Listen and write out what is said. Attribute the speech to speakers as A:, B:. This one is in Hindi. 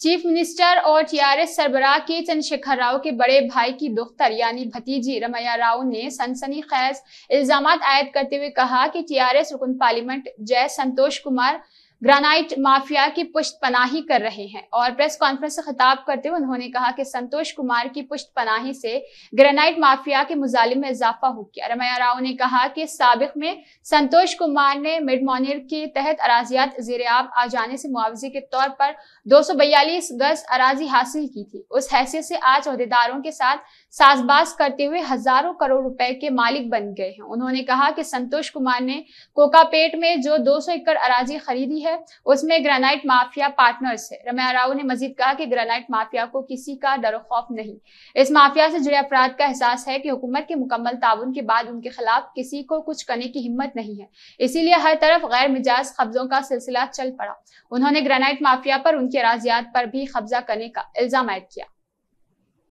A: चीफ मिनिस्टर और टीआरएस सरबराह के चंद्रशेखर राव के बड़े भाई की दुख्तर यानी भतीजी रमैया राव ने सनसनी खैज इल्जाम आयद करते हुए कहा कि टीआरएस रुकन पार्लियामेंट जय संतोष कुमार ग्रानाइट माफिया की पुष्ट पनाही कर रहे हैं और प्रेस कॉन्फ्रेंस से खिताब करते हुए उन्होंने कहा कि संतोष कुमार की पुष्ट पनाही से ग्रेनाइट माफिया के मुजालिम में इजाफा हो गया रमैया राव ने कहा कि सबक में संतोष कुमार ने मिड मोनिर के तहत अराजियात जेरआब आ जाने से मुआवजे के तौर पर दो सौ बयालीस गज अराजी हासिल की थी उस हैसियत से आज अहदेदारों के साथ साजबाज करते हुए हजारों करोड़ रुपए के मालिक बन गए हैं उन्होंने कहा कि संतोष कुमार ने कोकापेट में जो दो सौ एकड़ अराजी खरीदी है है उसमें ग्रेनाइट माफिया पार्टनर्स है रमया राव ने मजीद कहा कि ग्रेनाइट माफिया को किसी का डर खौफ नहीं इस माफिया से जुड़े अपराध का एहसास है कि हुकूमत के मुकम्मल ताउन के बाद उनके खिलाफ किसी को कुछ करने की हिम्मत नहीं है इसीलिए हर तरफ गैर मिजाज कब्जों का सिलसिला चल पड़ा उन्होंने ग्रेनाइट माफिया पर उनके राजियात पर भी कब्जा करने का इल्जाम आयद किया